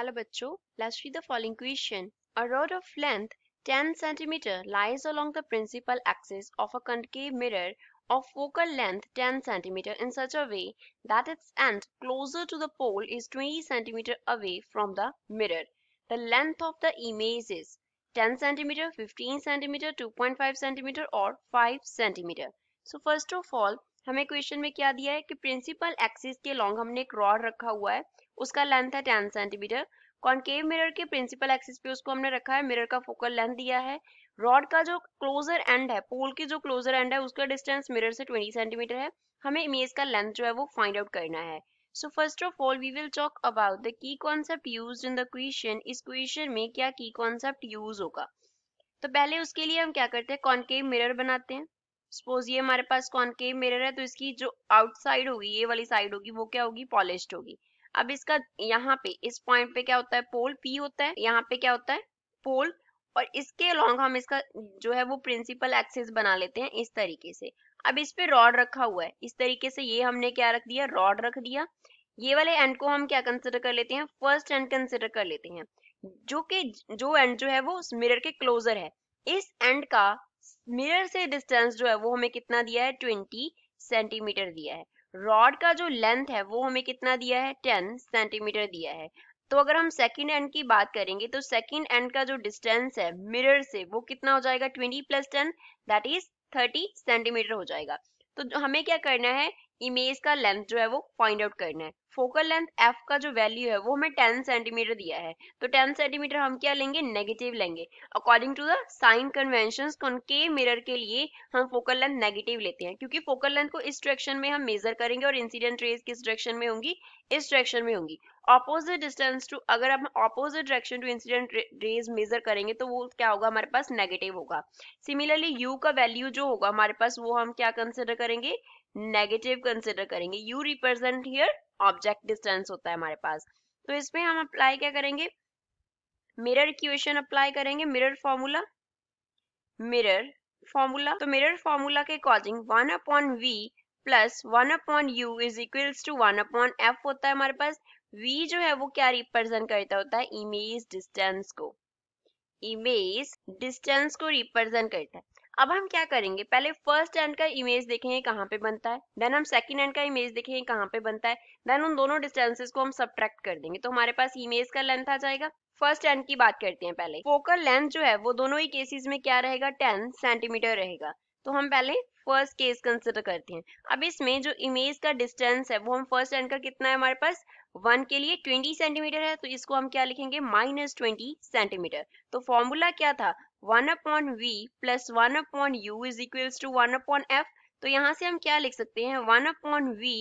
hello बच्चों let's read the following question a rod of length 10 centimetre lies along the principal axis of a concave mirror of focal length 10 centimetre in such a way that its end closer to the pole is 20 centimetre away from the mirror the length of the image is 10 centimetre 15 centimetre 2.5 centimetre और 5 centimetre so first of all हमें question में क्या दिया है कि principal axis के long हमने एक रॉड रखा हुआ है उसका लेंथ है टेन सेंटीमीटर कॉन्केव मिरर के प्रिंसिपल एक्सिस पे उसको हमने रखा है मिरर का फोकल लेंथ दिया है रॉड का जो क्लोजर एंड है पोल की जो क्लोजर एंड है उसका डिस्टेंस मिरर से 20 सेंटीमीटर है हमें इमेज का लेंथ जो है वो फाइंड आउट करना है so first of all we will talk about the key concept use in the question इस क्वेश्चन में क्या की कॉन्सेप्ट यूज होगा तो पहले उसके लिए हम क्या करते हैं कॉन्केव मिरर बनाते हैं सपोज ये हमारे पास कॉन्केव मिरर है तो इसकी जो आउटसाइड होगी ये वाली साइड होगी वो क्या होगी पॉलिश्ड होगी अब इसका यहाँ पे इस पॉइंट पे क्या होता है पोल पी होता है यहाँ पे क्या होता है पोल और इसके अलॉन्ग हम इसका जो है वो प्रिंसिपल एक्सिस बना लेते हैं इस तरीके से अब इस पे रॉड रखा हुआ है इस तरीके से ये हमने क्या रख दिया रॉड रख दिया ये वाले एंड को हम क्या कंसिडर कर लेते हैं फर्स्ट एंड कंसिडर कर लेते हैं जो कि जो एंड जो है वो मिरर के क्लोजर है इस एंड का मिरर से डिस्टेंस जो है वो हमें कितना दिया है ट्वेंटी सेंटीमीटर दिया है रॉड का जो लेंथ है वो हमें कितना दिया है टेन सेंटीमीटर दिया है तो अगर हम सेकेंड एंड की बात करेंगे तो सेकेंड एंड का जो डिस्टेंस है मिरर से वो कितना हो जाएगा twenty plus ten that is thirty centimetre हो जाएगा तो हमें क्या करना है इमेज का लेंथ जो है वो फाइंड आउट करना है फोकल लेंथ एफ का जो वैल्यू है वो हमें टेन सेंटीमीटर दिया है तो टेन सेंटीमीटर हम क्या लेंगे नेगेटिव लेंगे according to the sign convention के मिरर के लिए हम फोकल लेंथ नेगेटिव लेते हैं क्योंकि फोकल लेंथ को इस डायरेक्शन में हम मेजर करेंगे और इंसिडेंट रेज किस डायरेक्शन में होंगी इस डायरेक्शन में होंगी ऑपोजिट डिस्टेंस टू अगर हम opposite direction to incident rays measure करेंगे तो वो क्या होगा हमारे पास नेगेटिव होगा सिमिलरली यू का वैल्यू जो होगा हमारे पास वो हम क्या कंसिडर करेंगे नेगेटिव कंसिडर करेंगे u represent here object distance होता है हमारे पास तो इसमें हम अप्लाई क्या करेंगे मिरर इक्वेशन अप्लाई करेंगे मिरर फॉर्मूला मिरर फॉर्मूला तो मिरर फॉर्मूला के according one upon v plus one upon u is equals to one upon f होता है हमारे पास v जो है वो क्या रिप्रेजेंट करता होता है इमेज डिस्टेंस को इमेज डिस्टेंस को रिप्रेजेंट करता है अब हम क्या करेंगे पहले फर्स्ट एंड का इमेज देखेंगे कहाँ पे बनता है देन हम सेकंड एंड का इमेज देखेंगे कहाँ पे बनता है देन उन दोनों डिस्टेंसेस को हम सब्ट्रैक्ट कर देंगे तो हमारे पास इमेज का लेंथ आ जाएगा फर्स्ट एंड की बात करते हैं पहले फोकल लेंथ जो है वो दोनों ही केसेस में क्या रहेगा टेन सेंटीमीटर रहेगा तो हम पहले फर्स्ट केस कंसिडर करते हैं अब इसमें जो इमेज का डिस्टेंस है वो हम फर्स्ट एंड का कितना है हमारे पास वन के लिए ट्वेंटी सेंटीमीटर है तो इसको हम क्या लिखेंगे माइनस ट्वेंटी सेंटीमीटर तो फॉर्मूला क्या था one upon v plus one upon u is equals to one upon f तो यहाँ से हम क्या लिख सकते हैं one upon v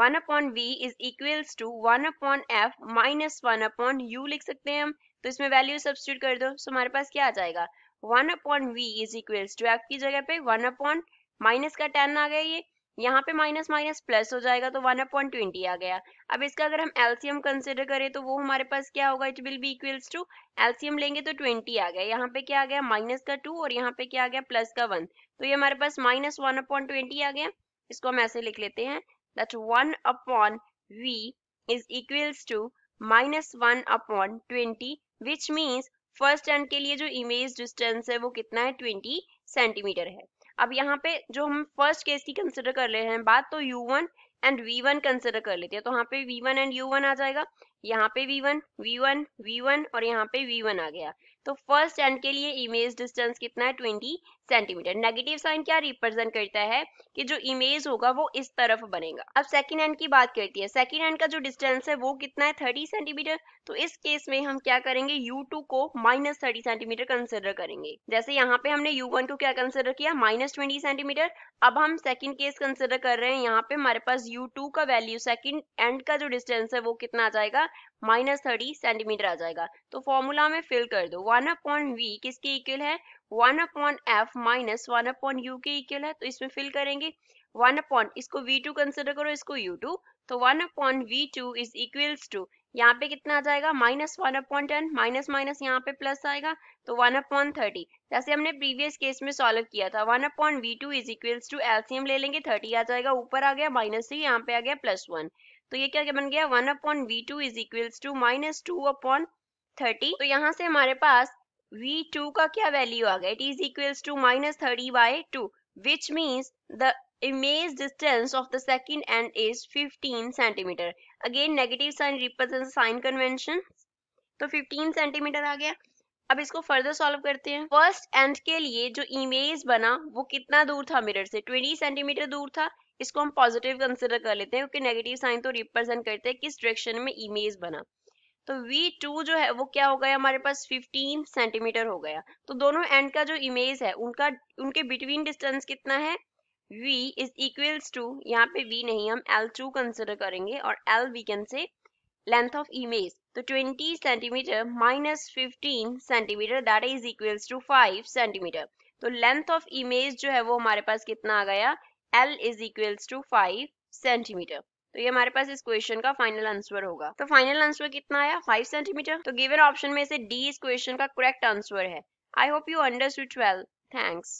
one upon v is equals to one upon f minus one upon u लिख सकते हैं हम तो इसमें वैल्यू सब्सिट्यूट कर दो सो तो हमारे पास क्या आ जाएगा one upon v is equals to f की जगह पे वन अपॉन माइनस का टेन आ गया ये यहाँ पे माइनस माइनस प्लस हो जाएगा तो वन अपॉइंट ट्वेंटी आ गया अब इसका अगर हम एल्सियम कंसिडर करें तो वो हमारे पास क्या होगा it will be equals to LCM लेंगे तो ट्वेंटी आ गया यहाँ पे क्या आ गया माइनस का टू और यहाँ पे क्या आ गया प्लस का वन तो ये हमारे पास माइनस वन अपॉइंट ट्वेंटी आ गया इसको हम ऐसे लिख लेते हैं that one upon v is equals to minus one upon twenty which means first end के लिए जो इमेज डिस्टेंस है वो कितना है ट्वेंटी सेंटीमीटर है अब यहाँ पे जो हम फर्स्ट केस की कंसिडर कर ले हैं बात तो वन एंड वन कंसिडर कर लेते हैं तो यहाँ पे v one and u one आ जाएगा यहाँ पे v1, v1, v1 और यहाँ पे v1 आ गया तो फर्स्ट एंड के लिए इमेज डिस्टेंस कितना है 20 सेंटीमीटर नेगेटिव साइन क्या रिप्रेजेंट करता है कि जो इमेज होगा वो इस तरफ बनेगा अब सेकंड एंड की बात करती है सेकेंड एंड का जो डिस्टेंस है वो कितना है 30 सेंटीमीटर तो इस केस में हम क्या करेंगे u2 को माइनस थर्टी सेंटीमीटर कंसिडर करेंगे जैसे यहाँ पे हमने u1 को क्या कंसिडर किया माइनस ट्वेंटी सेंटीमीटर अब हम सेकेंड केस कंसिडर कर रहे हैं यहाँ पे हमारे पास यू का वैल्यू सेकंड एंड का जो डिस्टेंस है वो कितना आ जाएगा माइनस थर्टी सेंटीमीटर आ जाएगा तो फॉर्मूला में फिल कर दो वन अपॉन वी किसके इक्वल है one upon f minus one upon u के इक्वल है तो इसमें फिल करेंगे वन अपॉन इसको वी टू कंसिडर करो इसको यू टू तो one upon v two is equals to यहाँ पे कितना आ जाएगा minus one upon ten minus minus यहाँ पे प्लस आएगा तो वन अपॉन थर्टी जैसे हमने प्रीवियस केस में सॉल्व किया था one upon v two is equals to LCM ले लेंगे थर्टी आ जाएगा ऊपर आ गया माइनस थ्री यहाँ पे आ गया प्लस वन तो ये क्या बन गया one upon v two is equal to minus two upon thirty तो यहाँ से हमारे पास v2 का क्या वैल्यू आ गया it is equal to minus thirty by two which means the image distance of the second end is fifteen centimetre again negative sign represent sign convention तो fifteen centimetre आ गया अब इसको फर्दर सॉल्व करते हैं first end के लिए जो इमेज बना वो कितना दूर था मिरर से 20 सेंटीमीटर दूर था इसको हम पॉजिटिव कंसिडर कर लेते हैं क्योंकि नेगेटिव साइन तो रिप्रेजेंट करते हैं किस डायरेक्शन में इमेज बना तो V2 जो है वो क्या हो गया हमारे पास 15 सेंटीमीटर हो गया तो दोनों एंड का जो इमेज है उनका उनके बिटवीन डिस्टेंस कितना है V इज इक्वल्स टू यहाँ पे V नहीं हम L2 कंसिडर करेंगे और L we can say length of image तो 20 centimetre minus fifteen centimetre that is equals to 5 centimetre तो लेंथ ऑफ इमेज जो है वो हमारे पास कितना आ गया L is equals to 5 centimetre तो ये हमारे पास इस क्वेश्चन का फाइनल आंसर होगा तो फाइनल आंसर कितना आया 5 सेंटीमीटर तो गिवन ऑप्शन में से डी इस क्वेश्चन का करेक्ट आंसर है I hope you understood twelve thanks